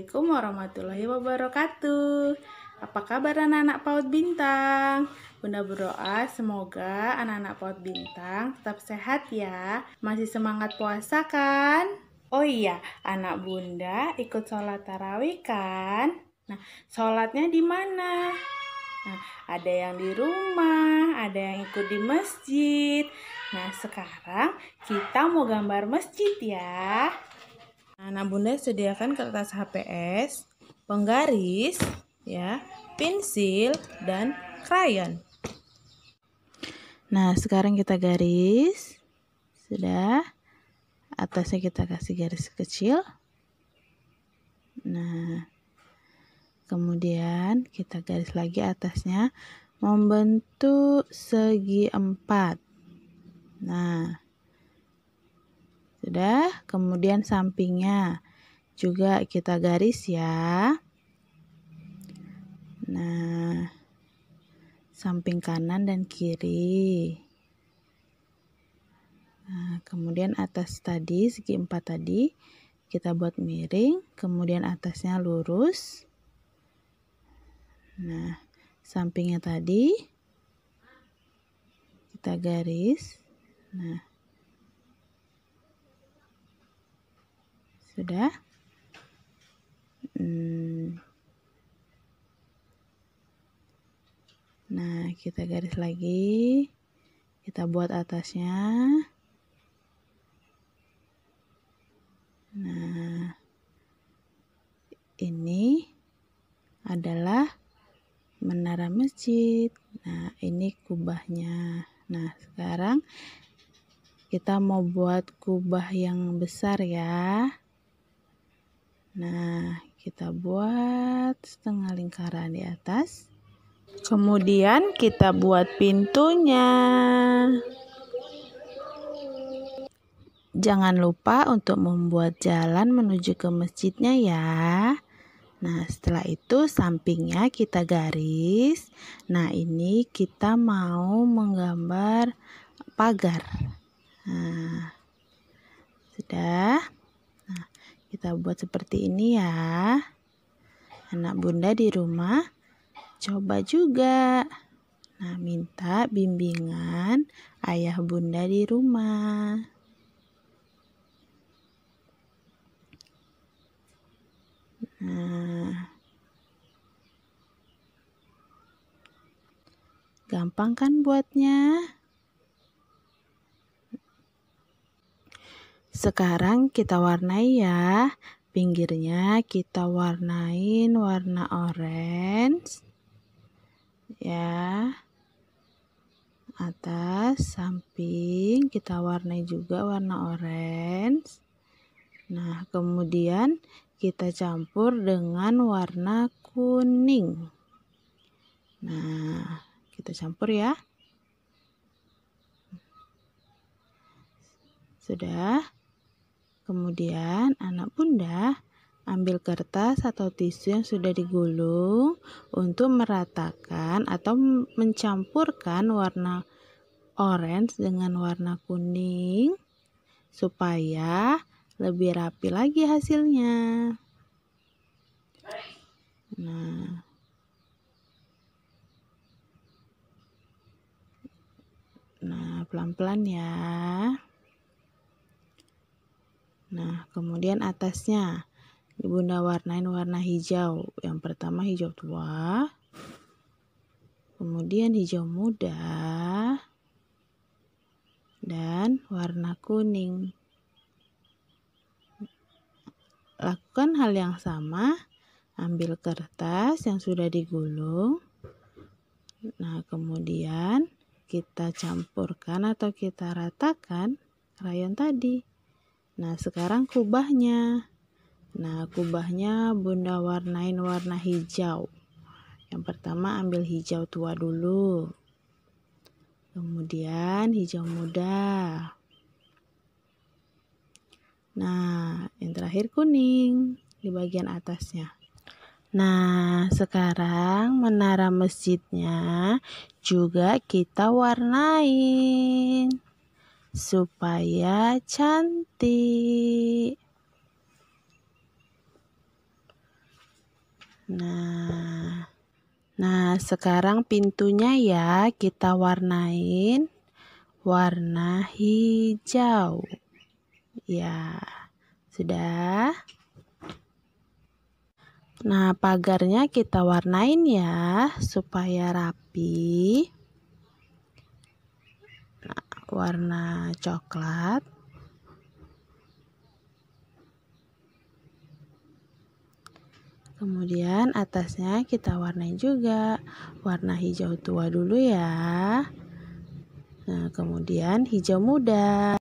Assalamualaikum warahmatullahi wabarakatuh Apa kabar anak-anak PAUD Bintang? Bunda berdoa semoga anak-anak PAUD Bintang tetap sehat ya Masih semangat puasa kan? Oh iya, anak bunda ikut sholat tarawih kan? Nah, sholatnya di mana? Nah, ada yang di rumah, ada yang ikut di masjid Nah, sekarang kita mau gambar masjid ya Nah, Bunda sediakan kertas HPS, penggaris, ya, pensil, dan krayon. Nah, sekarang kita garis. Sudah. Atasnya kita kasih garis kecil. Nah, kemudian kita garis lagi atasnya membentuk segi empat. Nah, sudah, kemudian sampingnya juga kita garis ya. Nah, samping kanan dan kiri. Nah, kemudian atas tadi, segi empat tadi, kita buat miring, kemudian atasnya lurus. Nah, sampingnya tadi kita garis. Nah, Sudah? Hmm. Nah, kita garis lagi. Kita buat atasnya. Nah, ini adalah menara masjid. Nah, ini kubahnya. Nah, sekarang kita mau buat kubah yang besar ya. Nah, kita buat setengah lingkaran di atas. Kemudian kita buat pintunya. Jangan lupa untuk membuat jalan menuju ke masjidnya ya. Nah, setelah itu sampingnya kita garis. Nah, ini kita mau menggambar pagar. Nah, sudah kita buat seperti ini ya anak bunda di rumah coba juga nah minta bimbingan ayah bunda di rumah nah gampang kan buatnya Sekarang kita warnai ya. Pinggirnya kita warnain warna orange. Ya. Atas, samping kita warnai juga warna orange. Nah, kemudian kita campur dengan warna kuning. Nah, kita campur ya. Sudah. Kemudian anak bunda ambil kertas atau tisu yang sudah digulung untuk meratakan atau mencampurkan warna orange dengan warna kuning supaya lebih rapi lagi hasilnya. Nah, nah pelan-pelan ya. Kemudian atasnya Bunda warnain warna hijau. Yang pertama hijau tua. Kemudian hijau muda. Dan warna kuning. Lakukan hal yang sama. Ambil kertas yang sudah digulung. Nah, kemudian kita campurkan atau kita ratakan rayon tadi. Nah, sekarang kubahnya. Nah, kubahnya Bunda warnain warna hijau. Yang pertama ambil hijau tua dulu. Kemudian hijau muda. Nah, yang terakhir kuning di bagian atasnya. Nah, sekarang menara masjidnya juga kita warnain supaya cantik. Nah, nah sekarang pintunya ya kita warnain warna hijau. Ya, sudah. Nah, pagarnya kita warnain ya supaya rapi warna coklat kemudian atasnya kita warnai juga warna hijau tua dulu ya nah kemudian hijau muda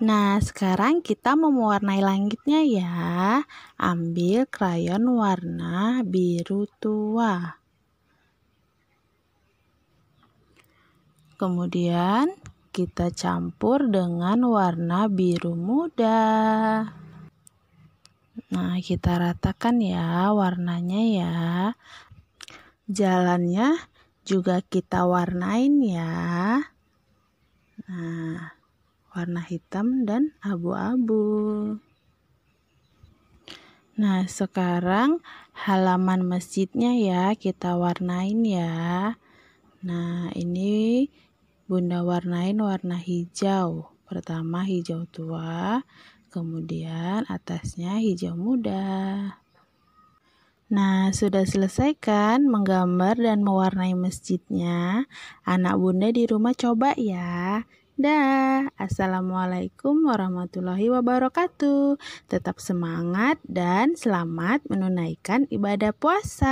Nah, sekarang kita mau mewarnai langitnya ya. Ambil krayon warna biru tua. Kemudian kita campur dengan warna biru muda. Nah, kita ratakan ya warnanya ya. Jalannya juga kita warnain ya. Nah, warna hitam dan abu-abu. Nah, sekarang halaman masjidnya ya kita warnain ya. Nah, ini Bunda warnain warna hijau. Pertama hijau tua, kemudian atasnya hijau muda. Nah, sudah selesai kan menggambar dan mewarnai masjidnya? Anak bunda di rumah coba ya. Dah, assalamualaikum warahmatullahi wabarakatuh. Tetap semangat dan selamat menunaikan ibadah puasa.